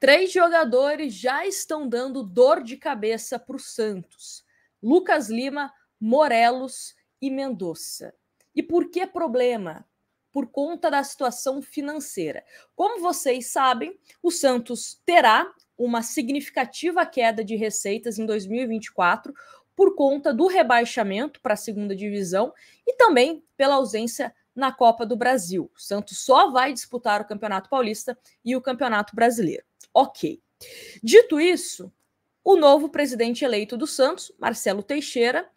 Três jogadores já estão dando dor de cabeça para o Santos: Lucas Lima, Morelos e Mendonça. E por que problema? Por conta da situação financeira. Como vocês sabem, o Santos terá uma significativa queda de receitas em 2024 por conta do rebaixamento para a segunda divisão e também pela ausência na Copa do Brasil. O Santos só vai disputar o Campeonato Paulista e o Campeonato Brasileiro. Ok. Dito isso, o novo presidente eleito do Santos, Marcelo Teixeira,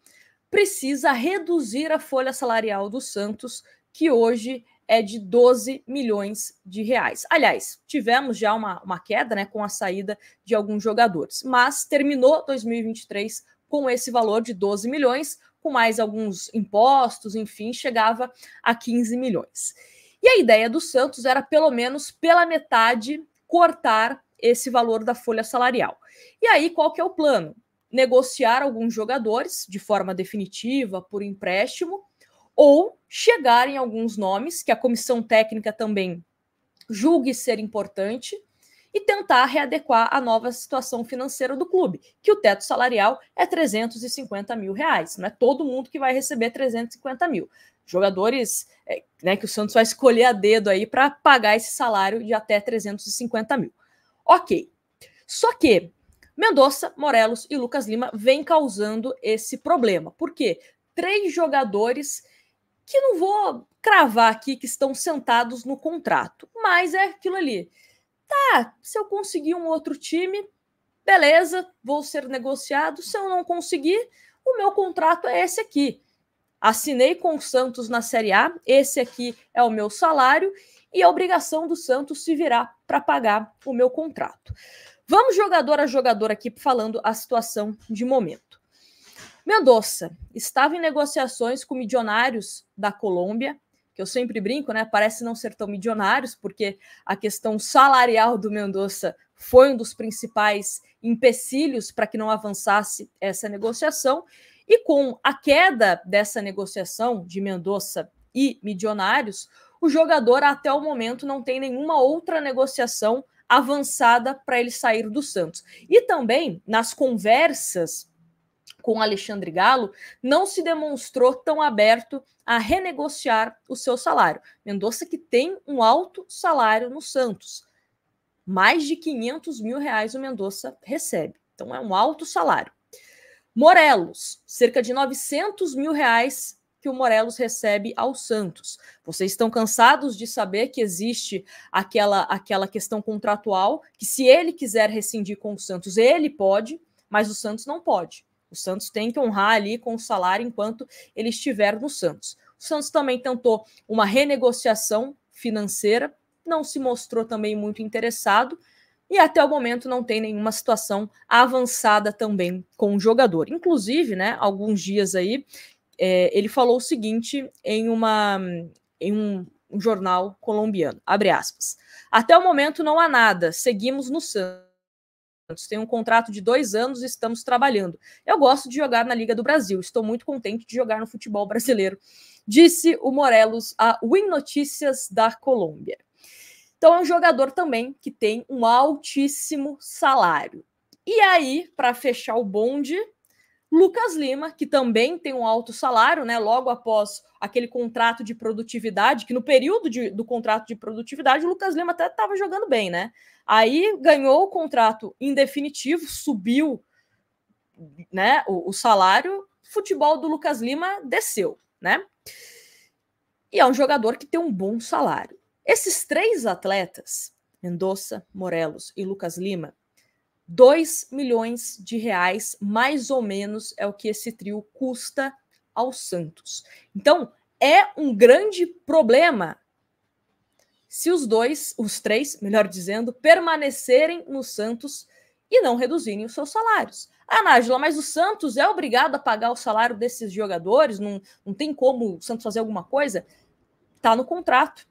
precisa reduzir a folha salarial do Santos, que hoje é de 12 milhões de reais. Aliás, tivemos já uma, uma queda né, com a saída de alguns jogadores, mas terminou 2023 com esse valor de 12 milhões, com mais alguns impostos, enfim, chegava a 15 milhões. E a ideia do Santos era, pelo menos pela metade, cortar esse valor da folha salarial. E aí, qual que é o plano? Negociar alguns jogadores de forma definitiva, por empréstimo, ou chegar em alguns nomes que a comissão técnica também julgue ser importante e tentar readequar a nova situação financeira do clube, que o teto salarial é 350 mil reais. Não é todo mundo que vai receber 350 mil. Jogadores é, né, que o Santos vai escolher a dedo aí para pagar esse salário de até 350 mil. Ok. Só que Mendonça, Morelos e Lucas Lima vêm causando esse problema. Por quê? Três jogadores que não vou cravar aqui que estão sentados no contrato, mas é aquilo ali. Tá, se eu conseguir um outro time, beleza, vou ser negociado. Se eu não conseguir, o meu contrato é esse aqui. Assinei com o Santos na Série A, esse aqui é o meu salário e a obrigação do Santos se virar para pagar o meu contrato. Vamos jogador a jogador aqui falando a situação de momento. Mendonça estava em negociações com milionários da Colômbia, que eu sempre brinco, né? Parece não ser tão milionários, porque a questão salarial do Mendonça foi um dos principais empecilhos para que não avançasse essa negociação. E com a queda dessa negociação de Mendonça e Milionários, o jogador até o momento não tem nenhuma outra negociação avançada para ele sair do Santos. E também nas conversas com Alexandre Galo, não se demonstrou tão aberto a renegociar o seu salário. Mendonça que tem um alto salário no Santos, mais de 500 mil reais o Mendonça recebe. Então é um alto salário. Morelos, cerca de 900 mil reais que o Morelos recebe ao Santos. Vocês estão cansados de saber que existe aquela, aquela questão contratual, que se ele quiser rescindir com o Santos, ele pode, mas o Santos não pode. O Santos tem que honrar ali com o salário enquanto ele estiver no Santos. O Santos também tentou uma renegociação financeira, não se mostrou também muito interessado. E até o momento não tem nenhuma situação avançada também com o jogador. Inclusive, né, alguns dias aí, é, ele falou o seguinte em, uma, em um, um jornal colombiano, abre aspas. Até o momento não há nada, seguimos no Santos. Tem um contrato de dois anos e estamos trabalhando. Eu gosto de jogar na Liga do Brasil. Estou muito contente de jogar no futebol brasileiro, disse o Morelos a Win Notícias da Colômbia. Então é um jogador também que tem um altíssimo salário. E aí, para fechar o bonde, Lucas Lima, que também tem um alto salário, né? Logo após aquele contrato de produtividade, que no período de, do contrato de produtividade, o Lucas Lima até estava jogando bem, né? Aí ganhou o contrato indefinitivo, subiu né, o, o salário, futebol do Lucas Lima desceu, né? E é um jogador que tem um bom salário. Esses três atletas, Mendonça, Morelos e Lucas Lima, 2 milhões de reais, mais ou menos, é o que esse trio custa ao Santos. Então, é um grande problema se os dois, os três, melhor dizendo, permanecerem no Santos e não reduzirem os seus salários. Ah, Nájila, mas o Santos é obrigado a pagar o salário desses jogadores? Não, não tem como o Santos fazer alguma coisa? Está no contrato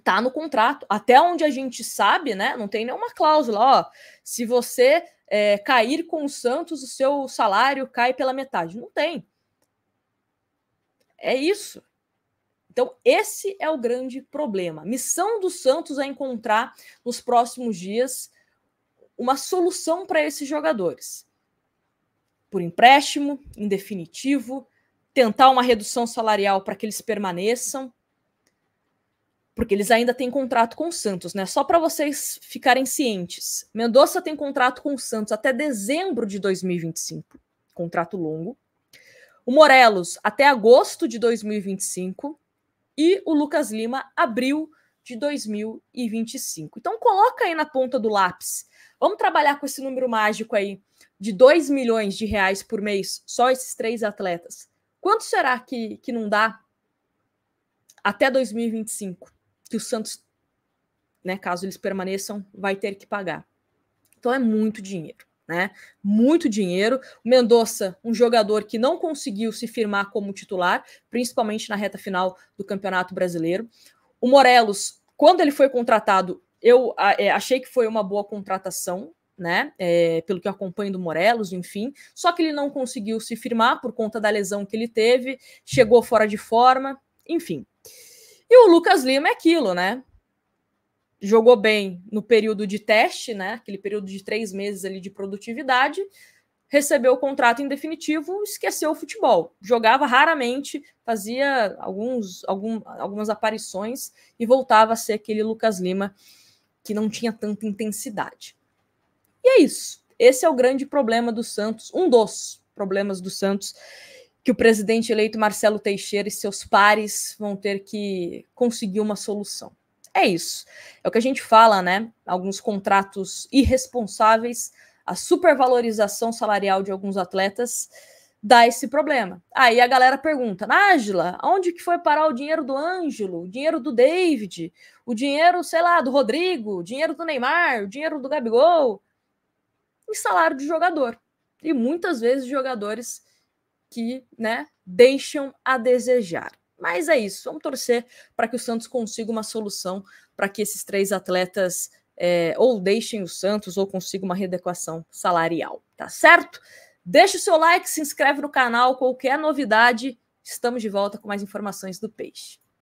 tá no contrato. Até onde a gente sabe, né? Não tem nenhuma cláusula, ó. Se você é, cair com o Santos, o seu salário cai pela metade. Não tem. É isso. Então, esse é o grande problema. missão do Santos é encontrar nos próximos dias uma solução para esses jogadores. Por empréstimo, em definitivo, tentar uma redução salarial para que eles permaneçam porque eles ainda têm contrato com o Santos, né? Só para vocês ficarem cientes. Mendonça tem contrato com o Santos até dezembro de 2025, contrato longo. O Morelos até agosto de 2025 e o Lucas Lima abril de 2025. Então coloca aí na ponta do lápis. Vamos trabalhar com esse número mágico aí de 2 milhões de reais por mês, só esses três atletas. Quanto será que, que não dá até 2025? que o Santos, né, caso eles permaneçam, vai ter que pagar. Então é muito dinheiro. Né? Muito dinheiro. O Mendonça, um jogador que não conseguiu se firmar como titular, principalmente na reta final do Campeonato Brasileiro. O Morelos, quando ele foi contratado, eu é, achei que foi uma boa contratação, né? É, pelo que eu acompanho do Morelos, enfim. Só que ele não conseguiu se firmar por conta da lesão que ele teve, chegou fora de forma, enfim. E o Lucas Lima é aquilo, né? Jogou bem no período de teste, né? Aquele período de três meses ali de produtividade, recebeu o contrato em definitivo, esqueceu o futebol. Jogava raramente, fazia alguns, algum, algumas aparições e voltava a ser aquele Lucas Lima que não tinha tanta intensidade. E é isso. Esse é o grande problema do Santos, um dos problemas do Santos que o presidente eleito Marcelo Teixeira e seus pares vão ter que conseguir uma solução. É isso. É o que a gente fala, né? Alguns contratos irresponsáveis, a supervalorização salarial de alguns atletas dá esse problema. Aí a galera pergunta: Nájila, onde que foi parar o dinheiro do Ângelo, o dinheiro do David, o dinheiro, sei lá, do Rodrigo, o dinheiro do Neymar, o dinheiro do Gabigol? E salário de jogador. E muitas vezes jogadores que né, deixam a desejar. Mas é isso, vamos torcer para que o Santos consiga uma solução para que esses três atletas é, ou deixem o Santos ou consigam uma readequação salarial, tá certo? Deixa o seu like, se inscreve no canal, qualquer novidade, estamos de volta com mais informações do Peixe.